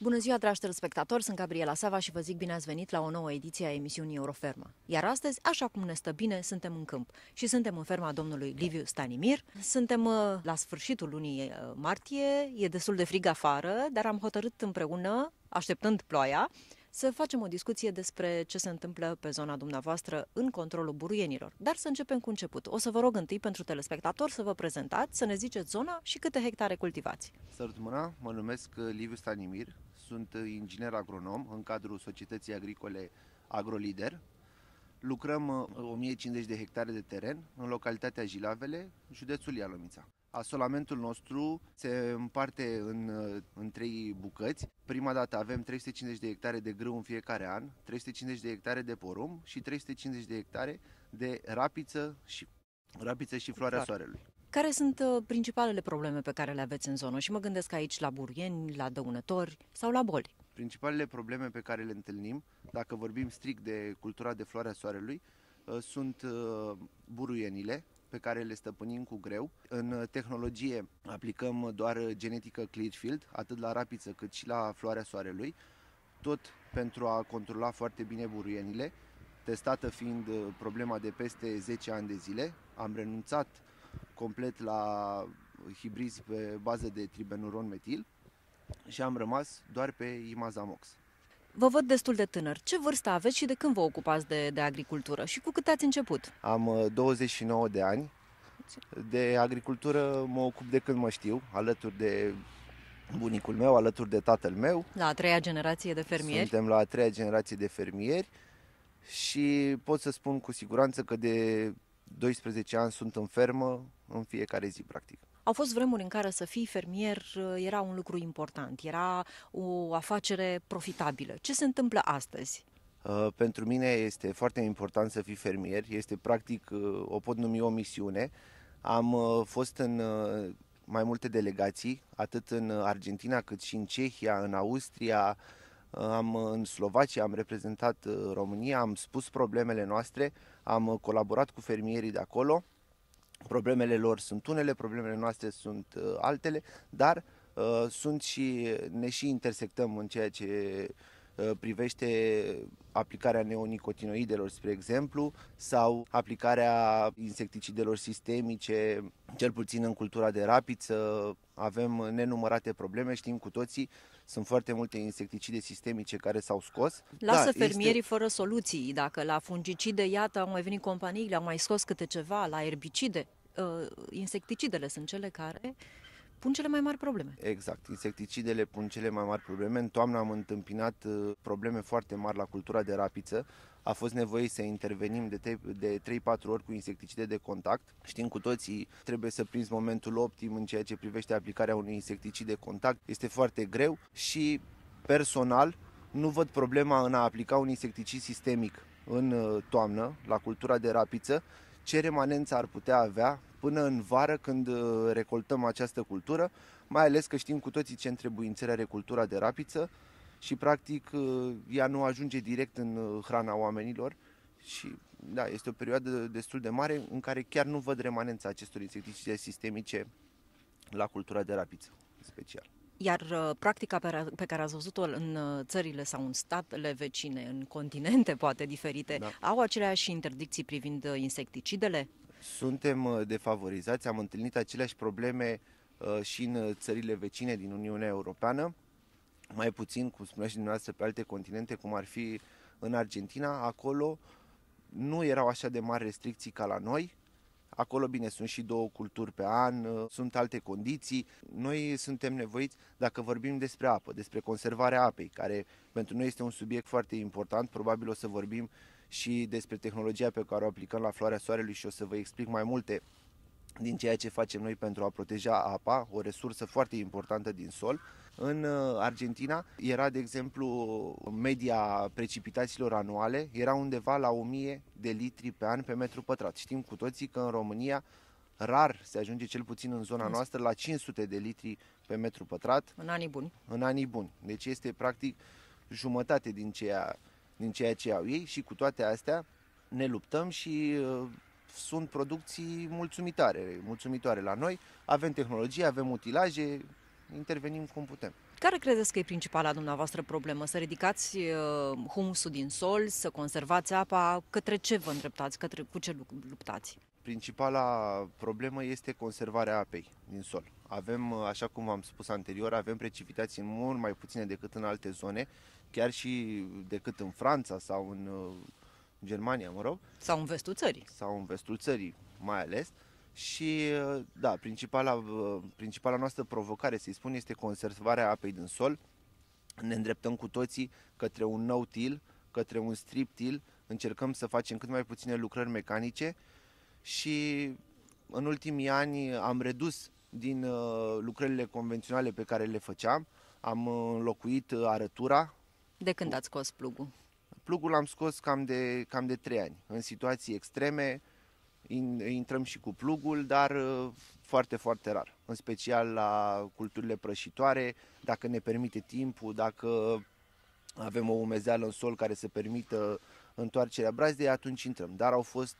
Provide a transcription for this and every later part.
Bună ziua, dragi telespectatori! Sunt Gabriela Sava și vă zic bine ați venit la o nouă ediție a emisiunii Euroferma. Iar astăzi, așa cum ne stă bine, suntem în câmp și suntem în ferma domnului Liviu Stanimir. Suntem uh, la sfârșitul lunii uh, martie, e destul de frig afară, dar am hotărât împreună, așteptând ploaia, să facem o discuție despre ce se întâmplă pe zona dumneavoastră în controlul buruienilor. Dar să începem cu început. O să vă rog întâi pentru telespectator să vă prezentați, să ne ziceți zona și câte hectare cultivați. Sărut mâna, mă numesc uh, Liviu Stanimir, sunt uh, inginer agronom în cadrul Societății Agricole Agrolider. Lucrăm 1050 uh, de hectare de teren în localitatea Jilavele, județul Ialomița. Asolamentul nostru se împarte în, uh, în trei bucăți. Prima dată avem 350 de hectare de grâu în fiecare an, 350 de hectare de porum și 350 de hectare de rapiță și, rapiță și floarea exact. soarelui. Care sunt uh, principalele probleme pe care le aveți în zonă? Și mă gândesc aici la burieni, la dăunători sau la boli. Principalele probleme pe care le întâlnim, dacă vorbim strict de cultura de floarea soarelui, uh, sunt buruienile, pe care le stăpânim cu greu. În uh, tehnologie aplicăm doar uh, genetică Clearfield, atât la rapiță cât și la floarea soarelui, tot pentru a controla foarte bine buruienile, testată fiind uh, problema de peste 10 ani de zile. Am renunțat complet la hibrizi pe bază de tribenuron metil și am rămas doar pe imazamox. Vă văd destul de tânăr. Ce vârstă aveți și de când vă ocupați de, de agricultură? Și cu cât ați început? Am 29 uh, de ani. De agricultură mă ocup de când mă știu, alături de bunicul meu, alături de tatăl meu. La a treia generație de fermieri? Suntem la a treia generație de fermieri și pot să spun cu siguranță că de 12 ani sunt în fermă în fiecare zi, practic. Au fost vremuri în care să fii fermier uh, era un lucru important, era o afacere profitabilă. Ce se întâmplă astăzi? Uh, pentru mine este foarte important să fii fermier, este practic, uh, o pot numi o misiune. Am fost în mai multe delegații, atât în Argentina cât și în Cehia, în Austria, am, în Slovacia am reprezentat România, am spus problemele noastre, am colaborat cu fermierii de acolo Problemele lor sunt unele, problemele noastre sunt uh, altele, dar uh, sunt și, ne și intersectăm în ceea ce uh, privește aplicarea neonicotinoidelor, spre exemplu, sau aplicarea insecticidelor sistemice, cel puțin în cultura de rapiță, avem nenumărate probleme, știm cu toții, sunt foarte multe insecticide sistemice care s-au scos. Lasă da, fermierii este... fără soluții, dacă la fungicide, iată, au mai venit companiile, au mai scos câte ceva, la erbicide. Uh, insecticidele sunt cele care pun cele mai mari probleme. Exact, insecticidele pun cele mai mari probleme. În toamnă am întâmpinat uh, probleme foarte mari la cultura de rapiță. A fost nevoie să intervenim de, de 3-4 ori cu insecticide de contact. Știm cu toții, trebuie să prinzi momentul optim în ceea ce privește aplicarea unui insecticid de contact. Este foarte greu și personal nu văd problema în a aplica un insecticid sistemic în uh, toamnă la cultura de rapiță. Ce remanență ar putea avea până în vară când uh, recoltăm această cultură, mai ales că știm cu toții ce trebuie are cultura de rapiță și practic uh, ea nu ajunge direct în uh, hrana oamenilor și da, este o perioadă destul de mare în care chiar nu văd remanența acestor insecticide sistemice la cultura de rapiță special. Iar practica pe care ați văzut-o în țările sau în statele vecine, în continente poate diferite, da. au aceleași interdicții privind insecticidele? Suntem uh, defavorizați, am întâlnit aceleași probleme uh, și în uh, țările vecine din Uniunea Europeană, mai puțin, cum spunea și dumneavoastră, pe alte continente, cum ar fi în Argentina. Acolo nu erau așa de mari restricții ca la noi, Acolo, bine, sunt și două culturi pe an, sunt alte condiții. Noi suntem nevoiți, dacă vorbim despre apă, despre conservarea apei, care pentru noi este un subiect foarte important, probabil o să vorbim și despre tehnologia pe care o aplicăm la floarea soarelui și o să vă explic mai multe din ceea ce facem noi pentru a proteja apa, o resursă foarte importantă din sol. În uh, Argentina era, de exemplu, media precipitațiilor anuale era undeva la 1000 de litri pe an pe metru pătrat. Știm cu toții că în România rar se ajunge cel puțin în zona noastră la 500 de litri pe metru pătrat. În anii buni. În anii buni. Deci este practic jumătate din ceea din ceea ce au ei și cu toate astea ne luptăm și uh, sunt producții mulțumitoare, mulțumitoare la noi. Avem tehnologie, avem utilaje, intervenim cum putem. Care credeți că e principala dumneavoastră problemă? Să ridicați uh, humusul din sol, să conservați apa? Către ce vă îndreptați? Către, cu ce luptați? Principala problemă este conservarea apei din sol. Avem, uh, așa cum v-am spus anterior, avem precipitații mult mai puține decât în alte zone chiar și decât în Franța sau în uh, Germania, mă rog. Sau în vestul țării. Sau în vestul țării, mai ales. Și, uh, da, principala, uh, principala noastră provocare, să-i spun, este conservarea apei din sol. Ne îndreptăm cu toții către un nou til, către un strip til, încercăm să facem cât mai puține lucrări mecanice și în ultimii ani am redus din lucrările convenționale pe care le făceam, am înlocuit arătura de când ați scos plugul? Plugul l-am scos cam de, cam de 3 ani. În situații extreme in, intrăm și cu plugul, dar uh, foarte, foarte rar. În special la culturile prășitoare, dacă ne permite timpul, dacă avem o umezeală în sol care să permită întoarcerea brazdei, atunci intrăm. Dar au fost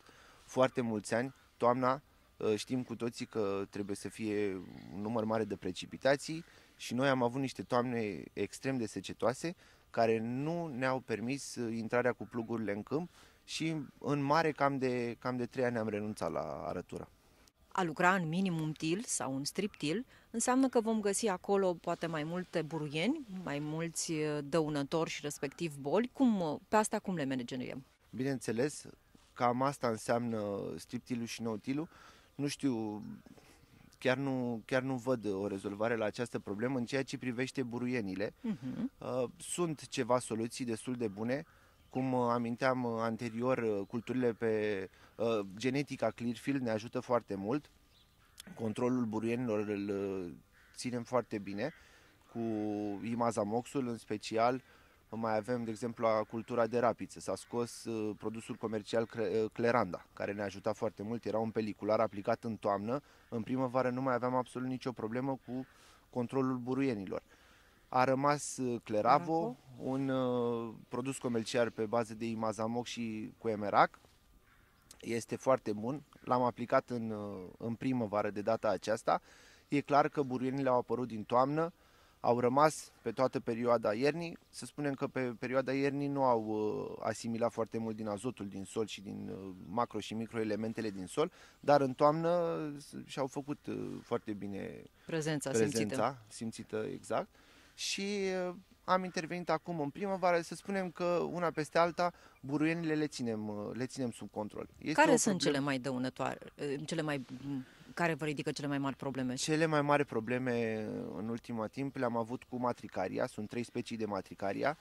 foarte mulți ani, toamna, uh, știm cu toții că trebuie să fie un număr mare de precipitații și noi am avut niște toamne extrem de secetoase, care nu ne-au permis uh, intrarea cu plugurile în câmp și în mare cam de, cam de trei ani am renunțat la arătura. A lucra în minimum til sau un til înseamnă că vom găsi acolo poate mai multe buruieni, mai mulți uh, dăunători și respectiv boli. Cum, uh, pe asta cum le manageriem? Bineînțeles, cam asta înseamnă strip tilul și nautilul. Nu știu chiar nu, chiar nu văd uh, o rezolvare la această problemă. În ceea ce privește buruienile, uh-huh. sunt ceva soluții destul de bune. Cum uh, aminteam uh, anterior, culturile pe genetica Clearfield ne ajută foarte mult. Controlul buruienilor îl ținem foarte bine cu imazamoxul în special, uh, mai avem, de exemplu, cultura de rapiță. S-a scos uh, produsul comercial uh, Cleranda, care ne-a ajutat foarte mult. Era un pelicular aplicat în toamnă. În primăvară nu mai aveam absolut nicio problemă cu controlul buruienilor. A rămas uh, Cleravo, un uh, produs comercial pe bază de imazamoc și cu emerac. Este foarte bun. L-am aplicat în, uh, în primăvară de data aceasta. E clar că buruienile au apărut din toamnă. Uh, au rămas pe toată perioada iernii. Să spunem că pe perioada iernii nu au uh, asimilat foarte mult din azotul din sol și din uh, macro și microelementele din sol, dar în toamnă și-au făcut uh, foarte bine prezența, prezența simțită. simțită exact. Și am intervenit acum în primăvară, să spunem că una peste alta, buruienile le ținem, le ținem sub control. Este Care sunt cele mai dăunătoare, cele mai care vă ridică cele mai mari probleme? Cele mai mari probleme uh, în ultima timp le-am avut cu matricaria. Sunt trei specii de matricaria.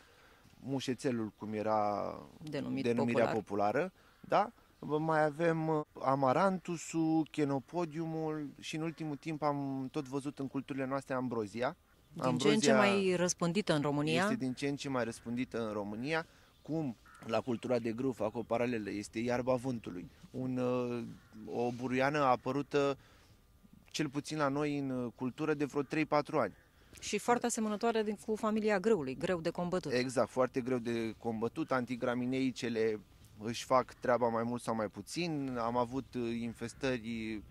Mușețelul, cum era Denumit denumirea popular. populară, da? Mai avem uh, amarantusul, chenopodiumul și în ultimul timp am tot văzut în culturile noastre ambrozia. Din ambrozia ce în ce mai răspândită în România? Este din ce în ce mai răspândită în România. Cum la cultura de grâu fac o paralelă, este iarba vântului. Un, uh, o buruiană a apărută cel puțin la noi în cultură de vreo 3-4 ani. Și foarte asemănătoare cu familia grâului, greu de combătut. Exact, foarte greu de combătut. Antigramineicele își fac treaba mai mult sau mai puțin. Am avut uh, infestări,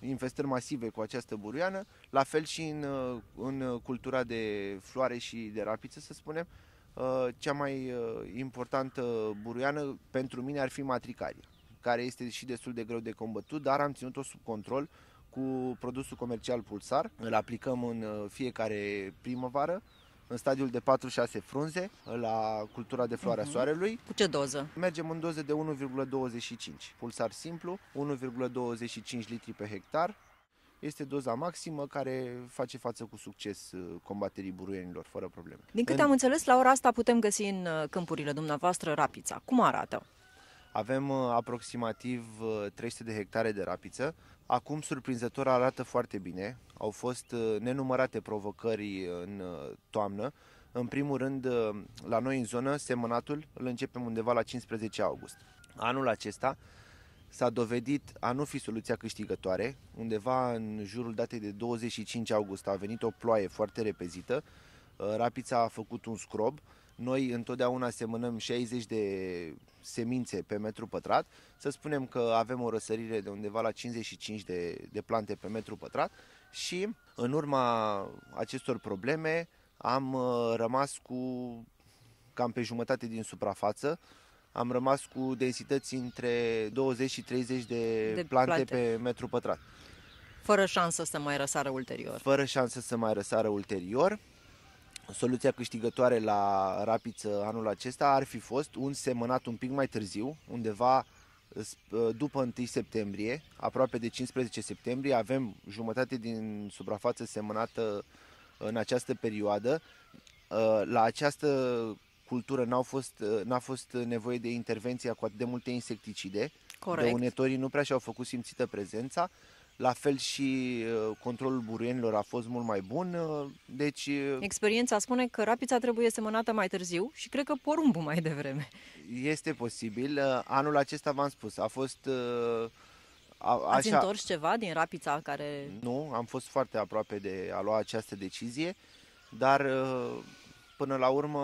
infestări masive cu această buruiană. La fel și în, uh, în cultura de floare și de rapiță, să spunem, Uh, cea mai uh, importantă buruiană pentru mine ar fi matricaria, care este și destul de greu de combătut, dar am ținut-o sub control cu produsul comercial Pulsar. Îl aplicăm în uh, fiecare primăvară în stadiul de 4-6 frunze la cultura de floarea uh-huh. soarelui. Cu ce doză? Mergem în doze de 1,25. Pulsar simplu, 1,25 litri pe hectar, este doza maximă care face față cu succes uh, combaterii buruienilor, fără probleme. Din câte în... am înțeles, la ora asta putem găsi în uh, câmpurile dumneavoastră rapița. Cum arată? Avem uh, aproximativ 300 de hectare de rapiță. Acum, surprinzător, arată foarte bine. Au fost nenumărate provocări în toamnă. În primul rând, la noi în zonă, semănatul îl începem undeva la 15 august. Anul acesta s-a dovedit a nu fi soluția câștigătoare. Undeva în jurul datei de 25 august a venit o ploaie foarte repezită, uh, Rapița a făcut un scrob, noi întotdeauna semănăm 60 de semințe pe metru pătrat, să spunem că avem o răsărire de undeva la 55 de, de plante pe metru pătrat și în urma acestor probleme am uh, rămas cu cam pe jumătate din suprafață, am rămas cu densități între 20 și 30 de, de plante, plante pe metru pătrat. Fără șansă să mai răsară ulterior. Fără șansă să mai răsară ulterior. Soluția câștigătoare la rapiță anul acesta ar fi fost un semănat un pic mai târziu, undeva după 1 septembrie, aproape de 15 septembrie, avem jumătate din suprafață semănată în această perioadă. Ă, la această cultură n-au fost, uh, n-a fost uh, nevoie de intervenția cu atât de multe insecticide. Corect. Dăunătorii nu prea și-au făcut simțită prezența. La fel și uh, controlul buruienilor a fost mult mai bun. Deci... Experiența spune că rapița trebuie semănată mai târziu și cred că porumbul mai devreme. Este posibil. Anul acesta v-am spus, a fost... A, așa... Ați întors ceva din rapița care... Nu, am fost foarte aproape de a lua această decizie, dar Până la urmă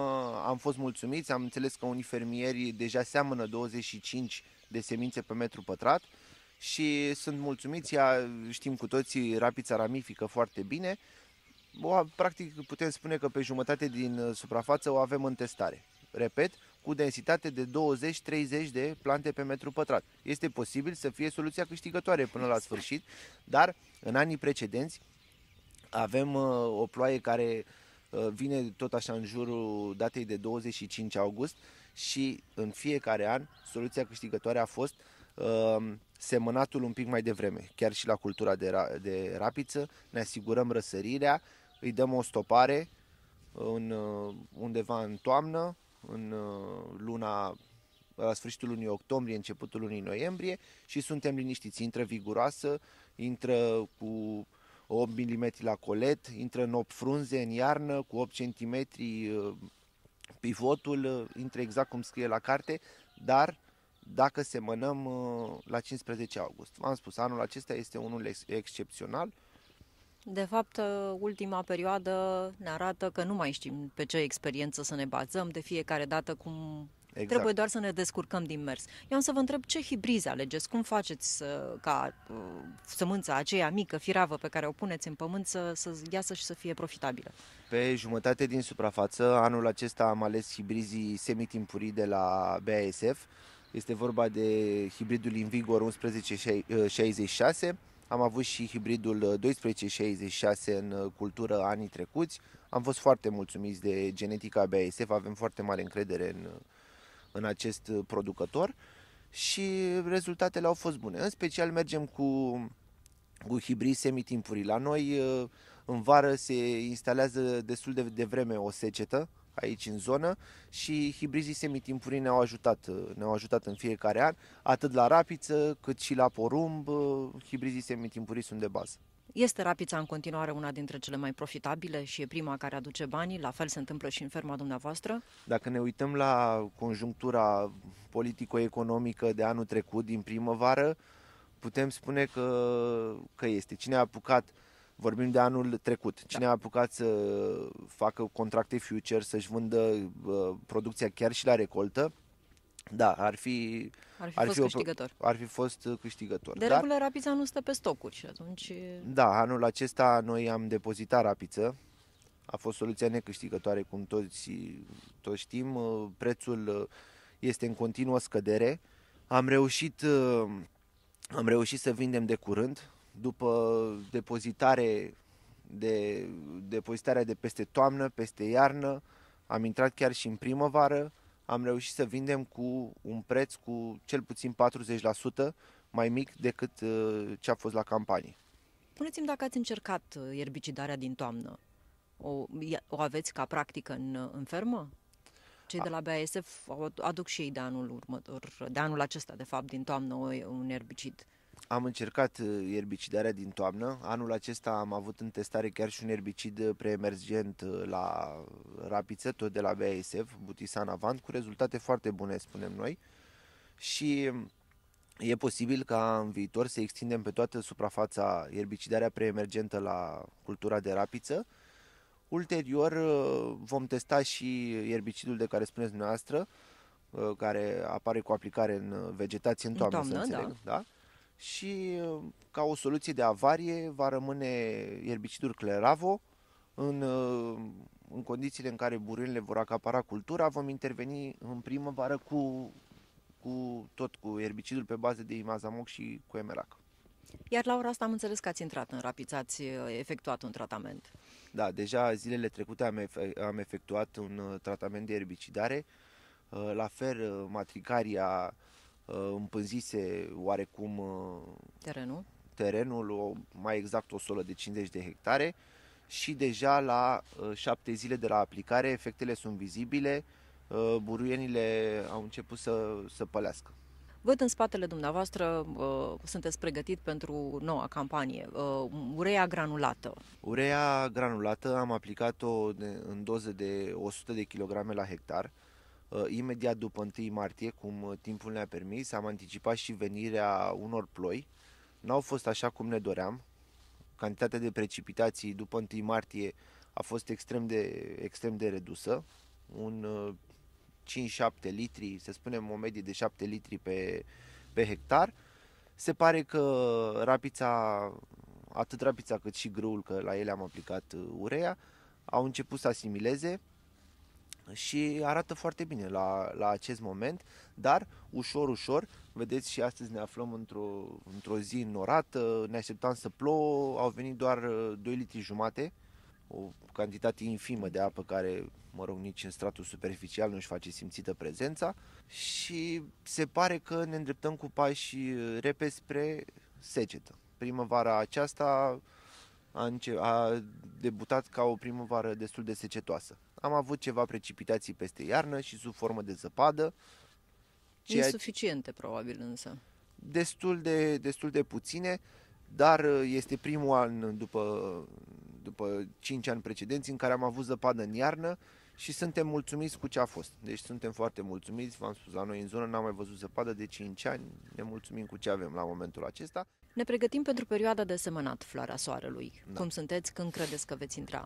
am fost mulțumiți, am înțeles că unii fermieri deja seamănă 25 de semințe pe metru pătrat și sunt mulțumiți, ea, știm cu toții, rapița ramifică foarte bine. O, practic putem spune că pe jumătate din uh, suprafață o avem în testare. Repet, cu densitate de 20-30 de plante pe metru pătrat. Este posibil să fie soluția câștigătoare până la sfârșit, dar în anii precedenți avem uh, o ploaie care Uh, vine tot așa în jurul datei de 25 august și în fiecare an soluția câștigătoare a fost uh, semănatul un pic mai devreme, chiar și la cultura de, ra- de rapiță, ne asigurăm răsărirea, îi dăm o stopare în, uh, undeva în toamnă, în luna la sfârșitul lunii octombrie, începutul lunii noiembrie și suntem liniștiți. Intră viguroasă, intră cu 8 mm la colet, intră în 8 frunze în iarnă, cu 8 cm uh, pivotul, uh, intră exact cum scrie la carte, dar dacă semănăm uh, la 15 august. V-am spus, anul acesta este unul ex- excepțional. De fapt, ultima perioadă ne arată că nu mai știm pe ce experiență să ne bazăm, de fiecare dată cum Exact. Trebuie doar să ne descurcăm din mers. Eu am să vă întreb ce hibrizi alegeți, cum faceți să, ca uh, sămânța aceea mică, firavă pe care o puneți în pământ să, să iasă și să fie profitabilă? Pe jumătate din suprafață, anul acesta am ales hibrizii semitimpurii de la BASF. Este vorba de hibridul Invigor 1166. Am avut și hibridul 1266 în uh, cultură anii trecuți. Am fost foarte mulțumiți de genetica BASF, avem foarte mare încredere în, uh, în acest uh, producător și rezultatele au fost bune. În special mergem cu, cu hibrii semitimpuri. La noi uh, în vară se instalează destul de devreme o secetă aici în zonă și hibrizii semitimpurii ne-au ajutat, uh, ne-au ajutat în fiecare an, atât la rapiță cât și la porumb, hibrizii semitimpurii sunt de bază. Este Rapița în continuare una dintre cele mai profitabile și e prima care aduce banii, la fel se întâmplă și în ferma dumneavoastră? Dacă ne uităm la conjunctura politico-economică de anul trecut, din primăvară, putem spune că, că este. Cine a apucat, vorbim de anul trecut, da. cine da. a apucat să facă contracte future, să-și vândă producția chiar și la recoltă, da, ar fi, ar fi, ar fost fi câștigător. O, ar fi fost uh, câștigător. De dar, regulă rapița nu stă pe stocuri și atunci... Da, anul acesta noi am depozitat rapiță. A fost soluția necâștigătoare, cum toți, toți știm. Uh, prețul uh, este în continuă scădere. Am reușit, am reușit să vindem de curând, după depozitare de depozitarea de peste toamnă, peste iarnă, am intrat chiar și în primăvară, am reușit să vindem cu un preț cu cel puțin 40% mai mic decât uh, ce a fost la campanie. puneți mi dacă ați încercat uh, erbicidarea din toamnă. O, o aveți ca practică în, uh, în fermă? Cei de la BASF aduc și ei de anul următor, de anul acesta, de fapt, din toamnă, un erbicid. Am încercat uh, erbicidarea din toamnă. Anul acesta am avut în testare chiar și un erbicid uh, preemergent uh, la rapiță, tot de la BASF, Butisan Avant, cu rezultate foarte bune, spunem noi. Și um, e posibil ca în viitor să extindem pe toată suprafața erbicidarea preemergentă la cultura de rapiță. Ulterior vom testa și erbicidul de care spuneți dumneavoastră, care apare cu aplicare în vegetație în toamnă, în toamnă să înțeleg, da? da? și uh, ca o soluție de avarie va rămâne erbicidul cleravo. În, uh, în condițiile în care burinile vor acapara cultura, vom interveni în primăvară cu, cu tot cu erbicidul pe bază de imazamoc și cu emerac. Iar la ora asta am înțeles că ați intrat în rapiță, ați uh, efectuat un tratament. Da, deja zilele trecute am, am efectuat un tratament de erbicidare. La fel, matricaria Uh, împânzise oarecum uh, terenul, terenul o, mai exact o solă de 50 de hectare și deja la uh, șapte zile de la aplicare efectele sunt vizibile, buruienile au început să, să pălească. Văd în spatele dumneavoastră, uh, sunteți pregătit pentru noua campanie, uh, urea granulată. Urea granulată am aplicat-o în doză de 100 de kg la hectar. Uh, Uh, imediat după 1 martie, cum uh, timpul ne-a permis. Am anticipat și venirea unor ploi. N-au fost așa cum ne doream. Cantitatea de precipitații după 1 martie a fost extrem de, extrem de redusă. Un 5-7 uh, litri, să spunem o medie de 7 litri pe, pe hectar. Se pare că rapița, atât rapița cât și grâul, că la ele am aplicat urea, au început să asimileze și arată foarte bine la, la acest moment, dar ușor, ușor, vedeți și astăzi ne aflăm într-o, într-o zi norată, ne așteptam să plouă, au venit doar 2 uh, litri jumate, o cantitate infimă de apă care, mă rog, nici în stratul superficial nu își face simțită prezența și se pare că ne îndreptăm cu pași uh, repede spre secetă. Primăvara aceasta a, înce- a debutat ca o primăvară destul de secetoasă. Am avut ceva precipitații peste iarnă și sub formă de zăpadă. Ceea... Insuficiente, probabil, însă. Destul de, destul de puține, dar uh, este primul an după, după 5 ani precedenți în care am avut zăpadă în iarnă și suntem mulțumiți cu ce a fost. Deci suntem foarte mulțumiți, v-am spus, la noi în zonă n-am mai văzut zăpadă de 5 ani, ne mulțumim cu ce avem la momentul acesta. Ne pregătim pentru perioada de semănat, floarea soarelui. Da. Cum sunteți? Când credeți că veți intra?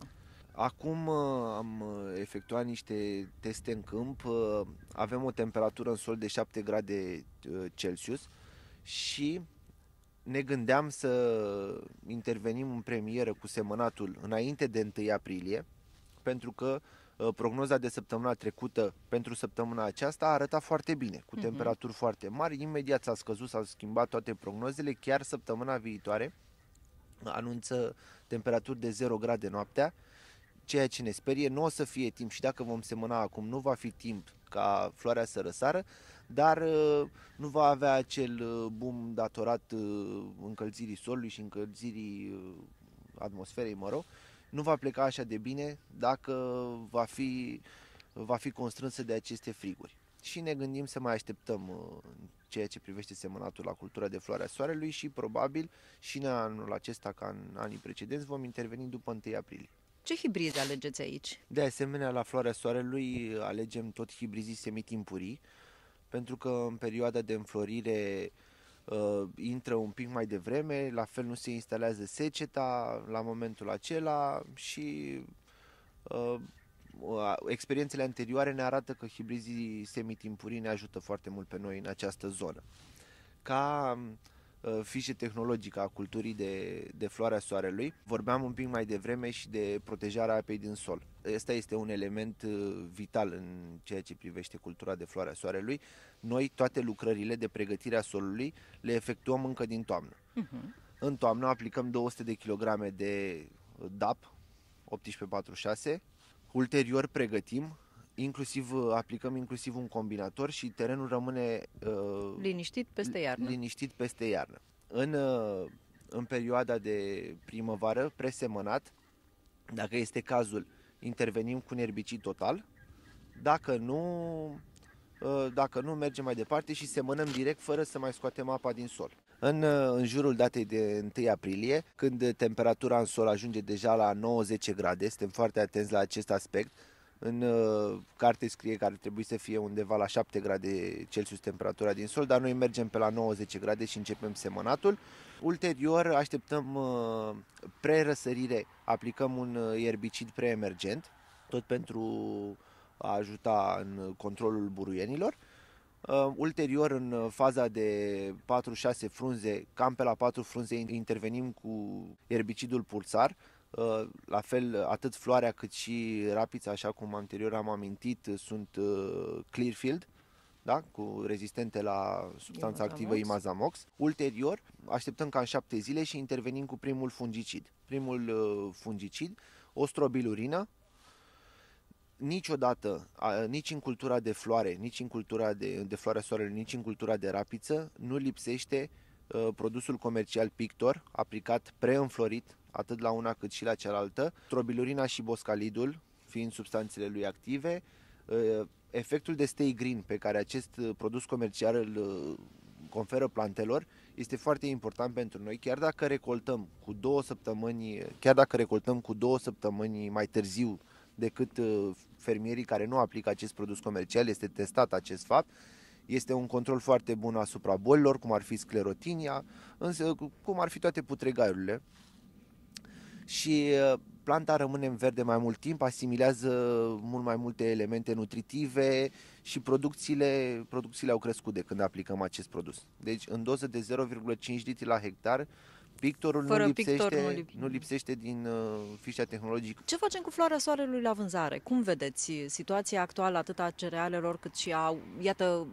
Acum uh, am uh, efectuat niște teste în câmp. Uh, avem o temperatură în sol de 7 grade Celsius și ne gândeam să intervenim în premieră cu semănatul înainte de 1 aprilie, pentru că prognoza de săptămâna trecută pentru săptămâna aceasta a arătat foarte bine, cu mhm. temperaturi foarte mari. Imediat s-a scăzut, s-au schimbat toate prognozele, chiar săptămâna viitoare anunță temperaturi de 0 grade noaptea ceea ce ne sperie, nu o să fie timp și dacă vom semăna acum, nu va fi timp ca floarea să răsară, dar uh, nu va avea acel uh, boom datorat uh, încălzirii solului și încălzirii atmosferei, mă rog, nu va pleca așa de bine dacă va fi, va fi constrânsă de aceste friguri. Și ne gândim să mai așteptăm ceea ce privește semănatul la cultura de floarea soarelui și probabil și în anul acesta, ca în anii precedenți, vom interveni după 1 aprilie. Ce hibrizi alegeți aici? De asemenea, la Floarea Soarelui uh, alegem tot hibrizii semitimpurii, pentru că în perioada de înflorire uh, intră un pic mai devreme, la fel nu se instalează seceta la momentul acela și uh, uh experiențele anterioare ne arată că hibrizii semitimpurii ne ajută foarte mult pe noi în această zonă. Ca um, Uh, fișe tehnologică a culturii de, de floarea soarelui. Vorbeam un pic mai devreme și de protejarea apei din sol. Ăsta este un element uh, vital în ceea ce privește cultura de floarea soarelui. Noi toate lucrările de pregătire a solului le efectuăm încă din toamnă. Uh-huh. În toamnă aplicăm 200 de kilograme de uh, DAP 1846, ulterior pregătim inclusiv uh, aplicăm inclusiv un combinator și terenul rămâne uh, liniștit peste iarnă. Liniștit peste iarnă. În, uh, în perioada de primăvară, presemănat, dacă este cazul, intervenim cu un erbicid total. Dacă nu, uh, dacă nu, mergem mai departe și semănăm direct fără să mai scoatem apa din sol. În, uh, în jurul datei de 1 aprilie, când temperatura în sol ajunge deja la 90 grade, suntem foarte atenți la acest aspect, în uh, carte scrie că ar trebui să fie undeva la 7 grade Celsius temperatura din sol, dar noi mergem pe la 90 grade și începem semănatul. Ulterior așteptăm uh, pre-răsărire, aplicăm un uh, erbicid preemergent, tot pentru a ajuta în controlul buruienilor. Uh, ulterior, în faza de 4-6 frunze, cam pe la 4 frunze, intervenim cu erbicidul pulsar, Uh, la fel, atât Floarea cât și Rapița, așa cum anterior am amintit, uh, sunt uh, Clearfield, da? cu rezistente la substanța Imazamox. activă Imazamox. Ulterior, așteptăm ca în șapte zile și intervenim cu primul fungicid. Primul fungicid, ostrobilurina, niciodată, nici în cultura de floare, nici în cultura de, de floarea soarelui, nici în cultura de rapiță, nu lipsește produsul comercial Pictor aplicat preînflorit atât la una cât și la cealaltă, trobilurina și boscalidul, fiind substanțele lui active, ă, efectul de stay green pe care acest produs comercial îl ă, conferă plantelor este foarte important pentru noi, chiar dacă recoltăm cu două săptămâni, chiar dacă recoltăm cu două săptămâni mai târziu decât ă, fermierii care nu aplică acest produs comercial, este testat acest fapt, este un control foarte bun asupra bolilor, cum ar fi sclerotinia, însă cum ar fi toate putregaiurile, și uh, planta rămâne în verde mai mult timp, asimilează mult mai multe elemente nutritive și producțiile, producțiile au crescut de când aplicăm acest produs. Deci în doză de 0,5 litri la hectar Pictorul Fără nu lipsește, pictor nu, lip- nu lipsește din uh, fișa tehnologică. Ce facem cu floarea soarelui la vânzare? Cum vedeți uh, situația actuală atât a cerealelor cât și a, iată,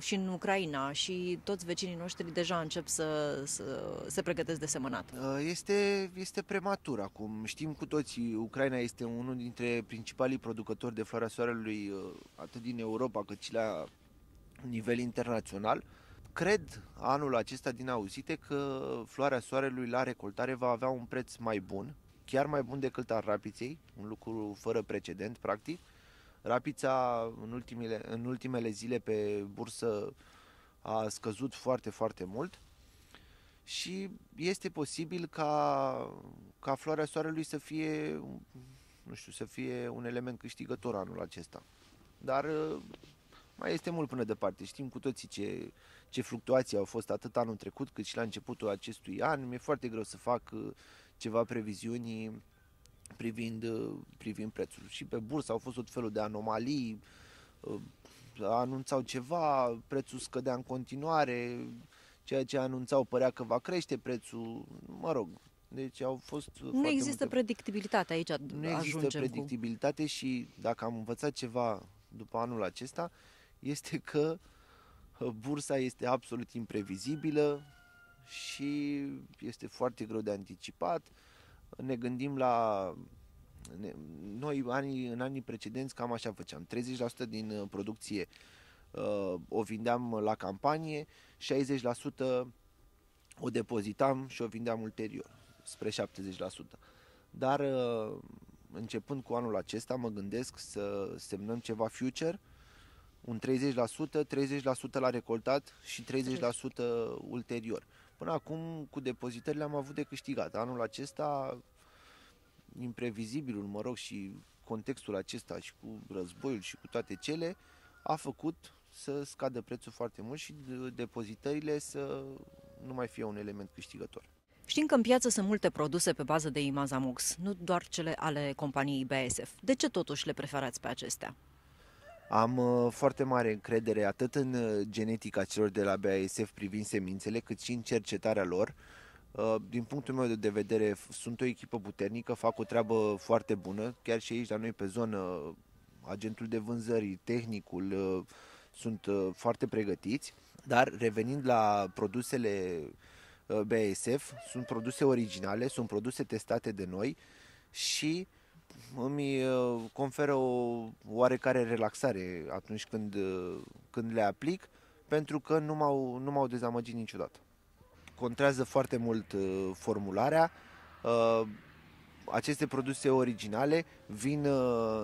și în Ucraina și toți vecinii noștri deja încep să, să se pregătesc de semănat? Uh, este, este prematur acum. Știm cu toții, Ucraina este unul dintre principalii producători de floarea soarelui uh, atât din Europa cât și la nivel internațional. Uh, cred anul acesta din auzite că floarea soarelui la recoltare va avea un preț mai bun, chiar mai bun decât al rapiței, un lucru fără precedent practic. Rapița în ultimele, în ultimele zile pe bursă a scăzut foarte, foarte mult și este posibil ca, ca floarea soarelui să fie, nu știu, să fie un element câștigător anul acesta. Dar uh, mai este mult până departe. Știm cu toții ce, ce fluctuații au fost atât anul trecut cât și la începutul acestui an. Mi-e foarte greu să fac uh, ceva previziuni privind, uh, privind prețul. Și pe bursă au fost tot felul de anomalii, uh, anunțau ceva, prețul scădea în continuare, ceea ce anunțau părea că va crește prețul, mă rog. Deci au fost Nu există multe... predictibilitate aici. Nu există predictibilitate cu... și dacă am învățat ceva după anul acesta, este că uh, bursa este absolut imprevizibilă și este foarte greu de anticipat. Ne gândim la noi anii, în anii precedenți cam așa făceam. 30% din uh, producție uh, o vindeam la campanie, 60% o depozitam și o vindeam ulterior, spre 70%. Dar uh, începând cu anul acesta mă gândesc să semnăm ceva future un 30%, 30% la recoltat și 30% ulterior. Până acum, cu depozitările am avut de câștigat. Anul acesta, imprevizibilul, mă rog, și contextul acesta și cu războiul și cu toate cele, a făcut să scadă prețul foarte mult și depozitările să nu mai fie un element câștigător. Știm că în piață sunt multe produse pe bază de Imazamux, nu doar cele ale companiei BASF. De ce totuși le preferați pe acestea? Am uh, foarte mare încredere atât în uh, genetica celor de la BASF privind semințele, cât și în cercetarea lor. Uh, din punctul meu de vedere, sunt o echipă puternică, fac o treabă foarte bună, chiar și aici la noi pe zonă, agentul de vânzări, tehnicul, sunt foarte pregătiți, dar revenind la produsele BASF, sunt produse originale, sunt produse testate de noi și uh, îmi uh, conferă o oarecare relaxare atunci când, uh, când le aplic, pentru că nu m-au, nu m-au dezamăgit niciodată. Contrează foarte mult uh, formularea. Aceste produse originale vin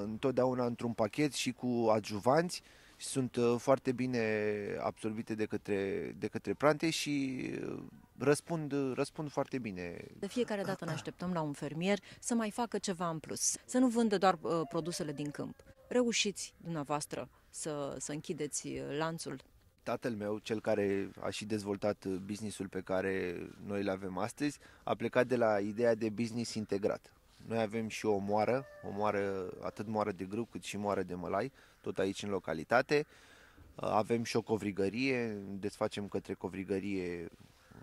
întotdeauna într-un pachet și cu adjuvanți, sunt uh, foarte bine absorbite de către, de către plante și uh, răspund, uh, răspund foarte bine. De fiecare dată ne așteptăm la un fermier să mai facă ceva în plus, să nu vândă doar produsele din câmp. Reușiți dumneavoastră să, să închideți lanțul? Tatăl meu, cel care a și dezvoltat businessul pe care noi îl avem astăzi, a plecat de la ideea de business integrat noi avem și o moară, o moară, atât moară de grâu cât și moară de mălai, tot aici în localitate. Avem și o covrigărie, desfacem către covrigărie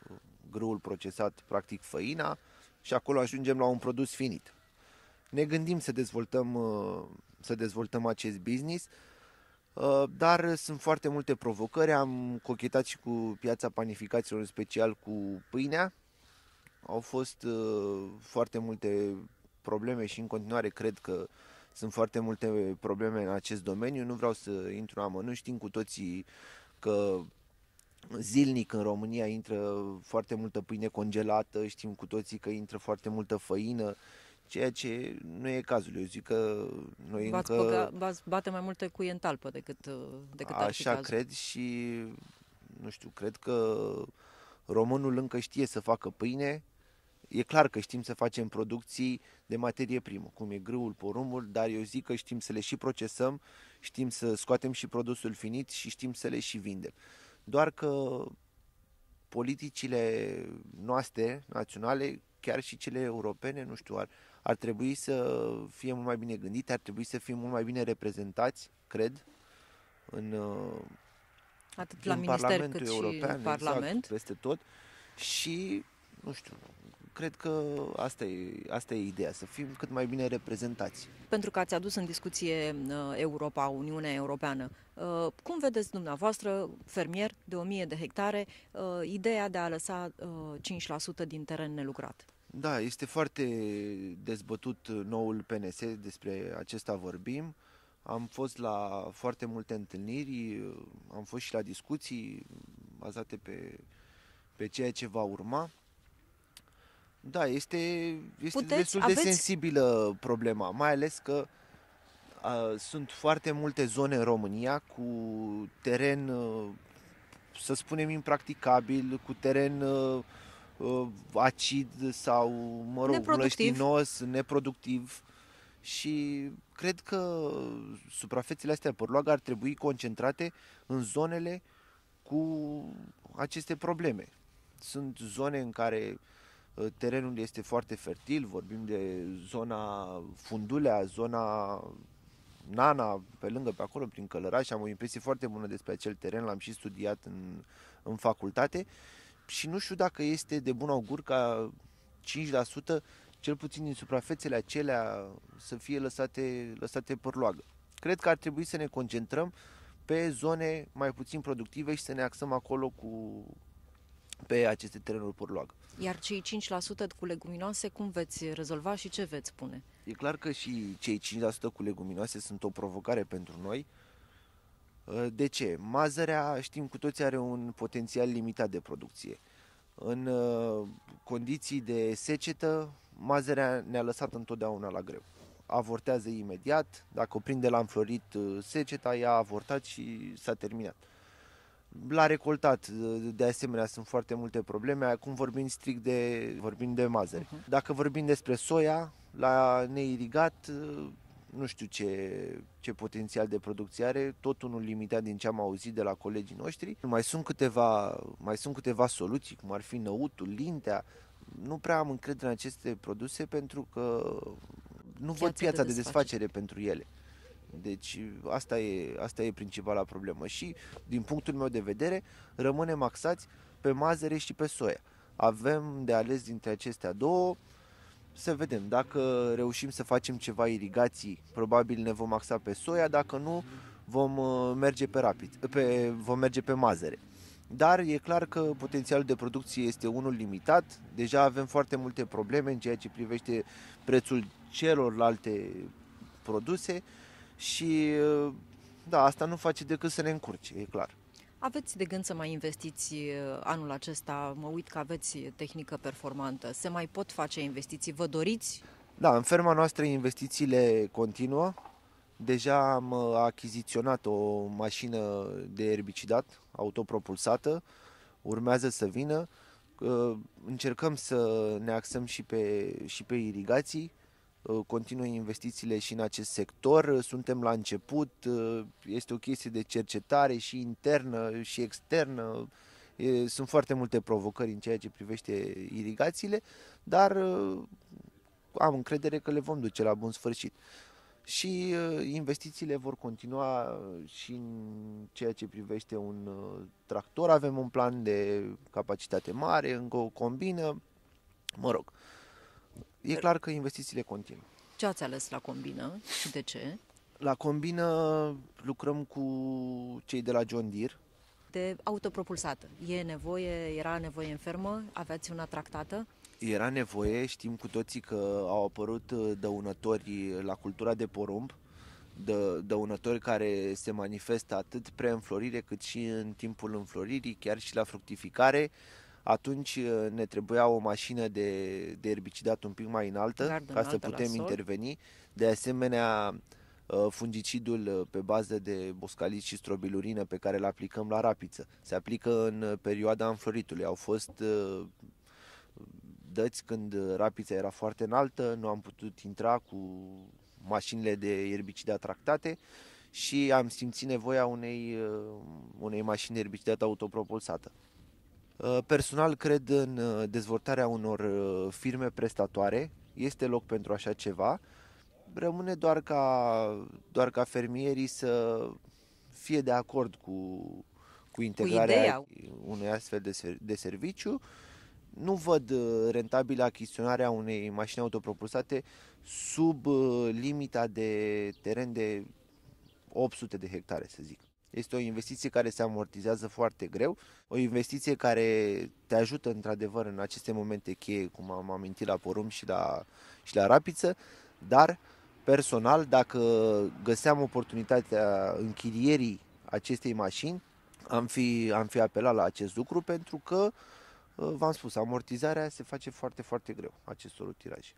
uh, grâul procesat, practic făina, și acolo ajungem la un produs finit. Ne gândim să dezvoltăm, uh, să dezvoltăm acest business, uh, dar sunt foarte multe provocări. Am cochetat și cu piața panificațiilor, în special cu pâinea. Au fost foarte multe probleme și în continuare cred că sunt foarte multe probleme în acest domeniu. Nu vreau să intru amănunt, știm cu toții că zilnic în România intră foarte multă pâine congelată, știm cu toții că intră foarte multă făină, ceea ce nu e cazul. Eu zic că noi v-ați încă... Băga, bate mai multe cu în talpă decât, uh, decât Așa ar fi cazul. cred și, nu știu, cred că românul încă știe să facă pâine, E clar că știm să facem producții de materie primă, cum e grâul, porumbul, dar eu zic că știm să le și procesăm, știm să scoatem și produsul finit și știm să le și vindem. Doar că politicile noastre naționale, chiar și cele europene, nu știu, ar, ar trebui să fie mult mai bine gândite, ar trebui să fie mult mai bine reprezentați, cred, în uh, atât la Parlamentul cât European, și în exact, Parlament, exact, peste tot și nu știu, cred că asta e, asta e ideea, să fim cât mai bine reprezentați. Pentru că ați adus în discuție uh, Europa, Uniunea Europeană, uh, cum vedeți dumneavoastră, fermier de 1000 de hectare, uh, ideea de a lăsa 5% din teren nelucrat? Da, este foarte dezbătut noul PNS, despre acesta vorbim. Am fost la foarte multe întâlniri, am fost și la discuții bazate pe, pe ceea ce va urma. Da, este, este Puteți, destul aveți... de sensibilă problema, mai ales că uh, sunt foarte multe zone în România cu teren, uh, să spunem, impracticabil, cu teren uh, uh, acid sau, mă rog, neproductiv. neproductiv. Și cred că suprafețele astea porloagă ar trebui concentrate în zonele cu aceste probleme. Sunt zone în care Uh, terenul este foarte fertil, vorbim de zona Fundulea, zona Nana, pe lângă, pe acolo, prin Călăraș, am o impresie foarte bună despre acel teren, l-am și studiat în, în facultate și nu știu dacă este de bun augur ca 5% cel puțin din suprafețele acelea să fie lăsate, lăsate părloagă. Cred că ar trebui să ne concentrăm pe zone mai puțin productive și să ne axăm acolo cu, pe aceste terenuri purloag. Iar cei 5% cu leguminoase cum veți rezolva și ce veți spune? E clar că și cei 5% cu leguminoase sunt o provocare pentru noi. De ce? Mazărea, știm cu toții are un potențial limitat de producție. În uh, condiții de secetă, mazărea ne-a lăsat întotdeauna la greu. Avortează imediat, dacă o prinde la înflorit uh, seceta, ea a avortat și s-a terminat l-a recoltat. De asemenea, sunt foarte multe probleme. Acum vorbim strict de, vorbim de mazăre. Uh-huh. Mhm. Dacă vorbim despre soia, la neirigat, nu știu ce, ce potențial de producție are, tot unul limitat din ce am auzit de la colegii noștri. Mai sunt câteva, mai sunt câteva soluții, cum ar fi năutul, lintea. Nu prea am încredere în aceste produse pentru că nu văd piața de desfacere. de desfacere pentru ele. Deci asta e, asta e principala problemă și din punctul meu de vedere rămânem axați pe mazăre și pe soia. Avem de ales dintre acestea două, să vedem. Dacă reușim să facem ceva irigații, probabil ne vom axa pe soia, dacă nu vom uh, merge pe rapid, pe, vom merge pe mazăre. Dar e clar că potențialul de producție este unul limitat. Deja avem foarte multe probleme în ceea ce privește prețul celorlalte produse și uh, da, asta nu face decât să ne încurce, e clar. Aveți de gând să mai investiți uh, anul acesta? Mă uit că aveți tehnică performantă. Se mai pot face investiții? Vă doriți? Da, în ferma noastră investițiile continuă. Deja am uh, achiziționat o mașină de erbicidat autopropulsată, urmează să vină. Încercăm să ne axăm și pe, și pe irigații, Uh, continue investițiile și în acest sector. Uh, suntem la început, uh, este o chestie de cercetare și internă și externă. Sunt foarte multe provocări în ceea ce privește irigațiile, dar am încredere că le vom duce la bun sfârșit. Și investițiile vor continua și în ceea ce privește un tractor. Avem un plan de capacitate mare, încă o combină. Mă rog, uh, E clar că investițiile continuă. Ce ați ales la Combină și de ce? La Combină lucrăm cu cei de la John Deere. De autopropulsată. E nevoie, era nevoie în fermă, aveați una tractată? Era nevoie, știm cu toții că au apărut uh, dăunători la cultura de porumb, dă, dăunători care se manifestă atât pre-înflorire cât și în timpul înfloririi, chiar și la fructificare. Atunci uh, ne trebuia o mașină de, de herbicidat un pic mai înaltă Gardă ca înaltă să putem interveni. De asemenea, uh, fungicidul uh, pe bază de boscalit și strobilurină pe care îl aplicăm la rapiță. Se aplică în perioada înfloritului. Au fost dăți când rapița era foarte înaltă, nu am putut intra cu mașinile de erbicidat tractate și am simțit nevoia unei, unei mașini erbicidat autopropulsată. Uh, personal cred în uh, dezvoltarea unor uh, firme prestatoare, este loc pentru așa ceva. Rămâne doar ca, doar ca fermierii să fie de acord cu, cu integrarea cu unui astfel de, de serviciu. Nu văd rentabilă achiziționarea unei mașini autopropulsate sub limita de teren de 800 de hectare, să zic. Este o investiție care se amortizează foarte greu, o investiție care te ajută într-adevăr în aceste momente cheie, cum am amintit la porum și la, și la rapiță, dar personal, dacă găseam oportunitatea închirierii acestei mașini, am fi, am fi apelat la acest lucru pentru că, v-am spus, amortizarea se face foarte, foarte greu acestor utilaje.